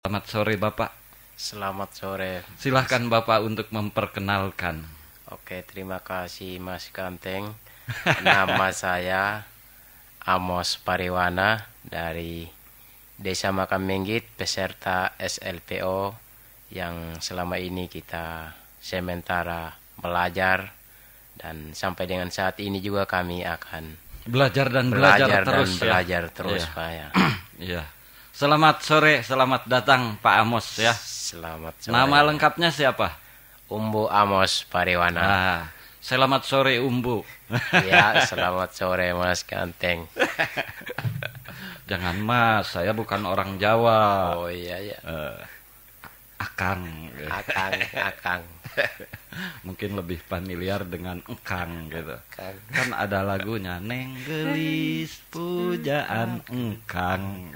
Selamat sore Bapak. Selamat sore. Silahkan Bapak untuk memperkenalkan. Oke, terima kasih Mas Kanteng. Nama saya Amos Pariwana dari Desa Makam Menggit peserta SLPO yang selama ini kita sementara belajar dan sampai dengan saat ini juga kami akan belajar dan belajar, belajar terus dan ya. belajar terus ya. Pak ya. Iya. Selamat sore, selamat datang Pak Amos ya. Selamat sore. Nama lengkapnya siapa? Umbu Amos Pariwana. Nah, selamat sore Umbu. ya, selamat sore Mas Kanteng. Jangan Mas, saya bukan orang Jawa. Oh iya ya. Uh akang akang akang mungkin lebih familiar dengan engkang gitu akang. kan ada lagunya neng gelis pujaan engkang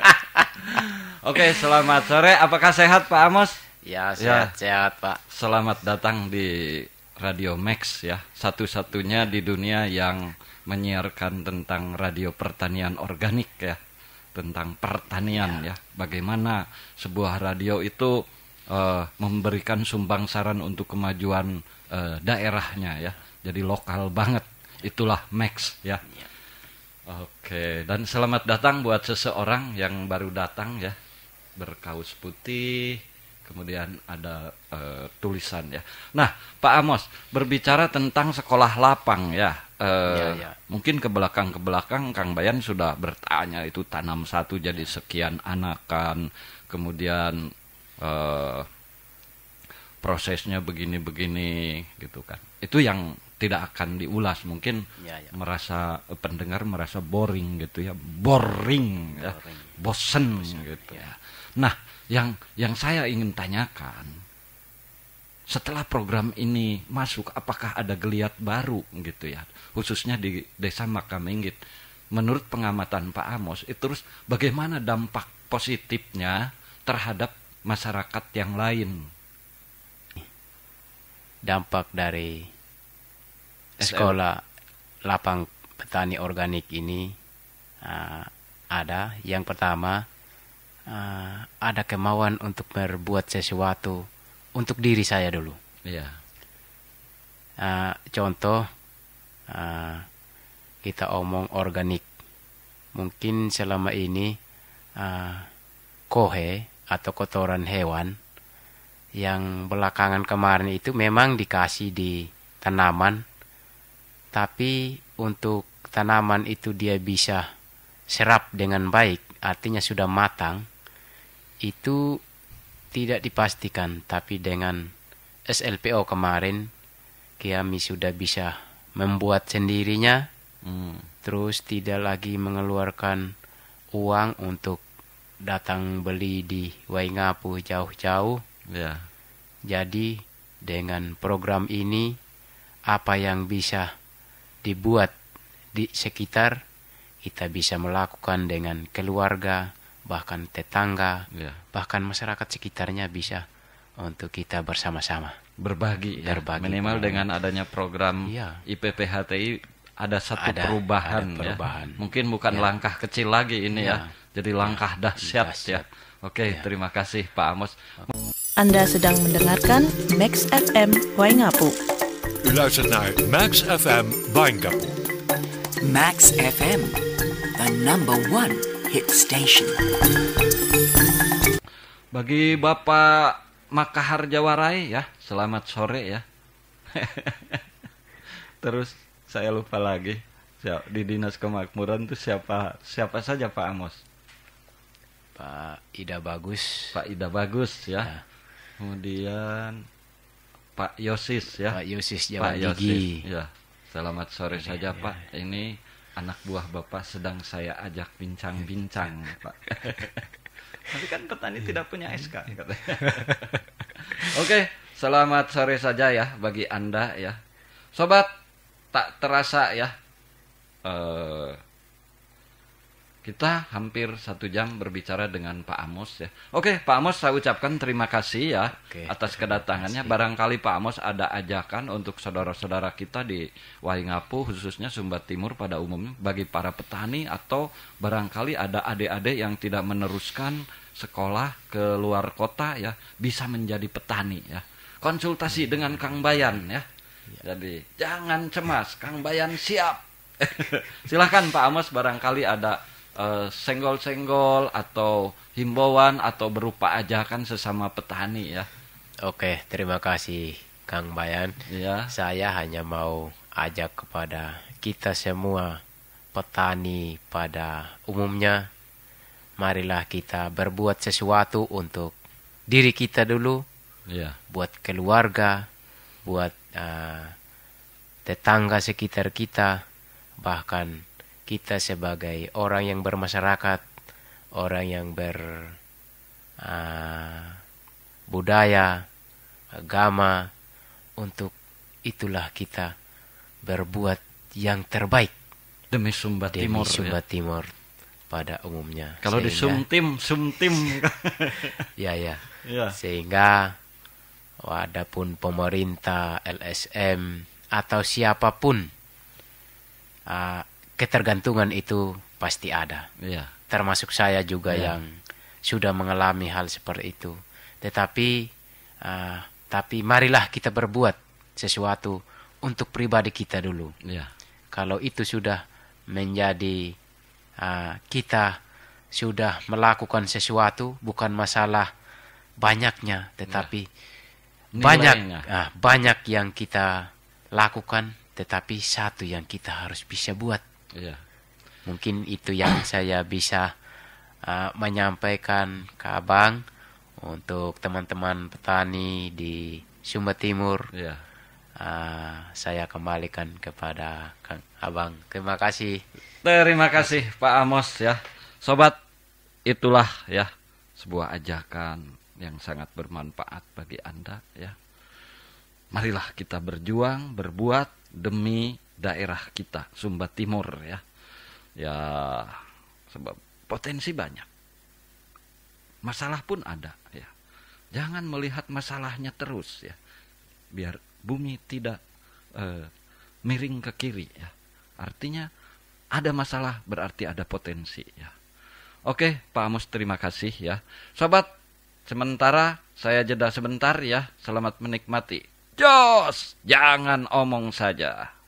oke selamat sore apakah sehat pak Amos ya, ya. sehat ya. sehat pak selamat datang di Radio Max ya satu-satunya di dunia yang menyiarkan tentang radio pertanian organik ya tentang pertanian ya, ya. bagaimana sebuah radio itu uh, memberikan saran untuk kemajuan uh, daerahnya ya jadi lokal banget itulah Max ya. ya oke dan selamat datang buat seseorang yang baru datang ya berkaus putih kemudian ada uh, tulisan ya nah Pak Amos berbicara tentang sekolah lapang ya Eh, ya, ya. mungkin ke belakang ke belakang Kang Bayan sudah bertanya itu tanam satu jadi sekian anakan, kemudian uh, prosesnya begini-begini gitu kan. Itu yang tidak akan diulas mungkin ya, ya. merasa eh, pendengar merasa boring gitu ya boring, ya. boring. ya bosen, bosen gitu ya. ya. nah yang yang saya ingin tanyakan setelah program ini masuk apakah ada geliat baru gitu ya khususnya di desa Makaminggit menurut pengamatan Pak Amos itu eh, terus bagaimana dampak positifnya terhadap masyarakat yang lain dampak dari sekolah lapang petani organik ini uh, ada yang pertama uh, ada kemauan untuk berbuat sesuatu untuk diri saya dulu. Iya. Uh, contoh uh, kita omong organik. Mungkin selama ini uh, kohe atau kotoran hewan yang belakangan kemarin itu memang dikasih di tanaman tapi untuk tanaman itu dia bisa serap dengan baik artinya sudah matang itu tidak dipastikan, tapi dengan SLPO kemarin kami sudah bisa membuat sendirinya. Hmm. Terus tidak lagi mengeluarkan uang untuk datang beli di Waingapu jauh-jauh. Yeah. Jadi dengan program ini apa yang bisa dibuat di sekitar kita bisa melakukan dengan keluarga, bahkan tetangga, ya. bahkan masyarakat sekitarnya bisa eh, untuk kita bersama-sama berbagi, ya. berbagi minimal ya. dengan adanya program ya. IPPHTI ada satu ada, perubahan, ada ya. perubahan ya. Mungkin bukan ya. langkah kecil lagi ini ya. ya. Jadi iya. langkah ya. dahsyat, dahsyat ya. Oke, ya. terima kasih Pak Amos. Anda sedang mendengarkan Max FM Waingapu. Max FM Waingapu. Max FM, the number one hit station. Bagi Bapak Makahar Jawarai ya, selamat sore ya. Terus saya lupa lagi di dinas kemakmuran tuh siapa siapa saja Pak Amos? Pak Ida Bagus. Pak Ida Bagus ya. ya. Kemudian Pak Yosis ya. Pak Yosis Jawa Pak Yosis, Gigi. ya. Selamat sore ya, saja ya. Pak. Ya. Ini anak buah bapak sedang saya ajak bincang-bincang iya, pak tapi kan petani iya. tidak punya SK oke selamat sore saja ya bagi anda ya sobat tak terasa ya eh, kita hampir satu jam berbicara dengan Pak Amos ya. Oke, Pak Amos saya ucapkan terima kasih ya Oke, atas kedatangannya. Kasih. Barangkali Pak Amos ada ajakan untuk saudara-saudara kita di Waingapu khususnya Sumba Timur pada umumnya bagi para petani atau barangkali ada adik-adik yang tidak meneruskan sekolah ke luar kota ya bisa menjadi petani ya. Konsultasi iya, dengan iya, Kang iya. Bayan ya. Jadi jangan cemas, Kang Bayan siap. Silahkan Pak Amos barangkali ada Eh, senggol-senggol atau himbauan atau berupa ajakan sesama petani ya. Oke, terima kasih Kang Bayan. Ya. Saya hanya mau ajak kepada kita semua petani pada umumnya marilah kita berbuat sesuatu untuk diri kita dulu. Ya. Buat keluarga, buat uh, tetangga sekitar kita, bahkan kita sebagai orang yang bermasyarakat, orang yang berbudaya, ah, uh, agama, untuk itulah kita berbuat yang terbaik demi Sumba Timur. Ya. Sumba ya. Timur pada umumnya. Kalau sehingga, di Sumtim, Sumtim. ya, ya ya. Sehingga wadapun pemerintah, LSM atau siapapun uh, ketergantungan itu pasti ada. Iya. Termasuk saya juga iya. yang sudah mengalami hal seperti itu. Tetapi uh, tapi marilah kita berbuat sesuatu untuk pribadi kita dulu. Iya. Kalau itu sudah menjadi uh, kita sudah melakukan sesuatu bukan masalah banyaknya tetapi ya. banyak uh, banyak yang kita lakukan tetapi satu yang kita harus bisa buat Iya. Mungkin itu yang saya bisa uh, menyampaikan ke Abang untuk teman-teman petani di Sumba Timur. Iya. Uh, saya kembalikan kepada Kang Abang. Terima kasih. Terima kasih Pak Amos ya. Sobat, itulah ya sebuah ajakan yang sangat bermanfaat bagi Anda ya. Marilah kita berjuang, berbuat demi daerah kita Sumba Timur ya. Ya sebab potensi banyak. Masalah pun ada ya. Jangan melihat masalahnya terus ya. Biar bumi tidak eh, miring ke kiri ya. Artinya ada masalah berarti ada potensi ya. Oke, Pak Amos terima kasih ya. Sobat, sementara saya jeda sebentar ya. Selamat menikmati. Jos, jangan omong saja.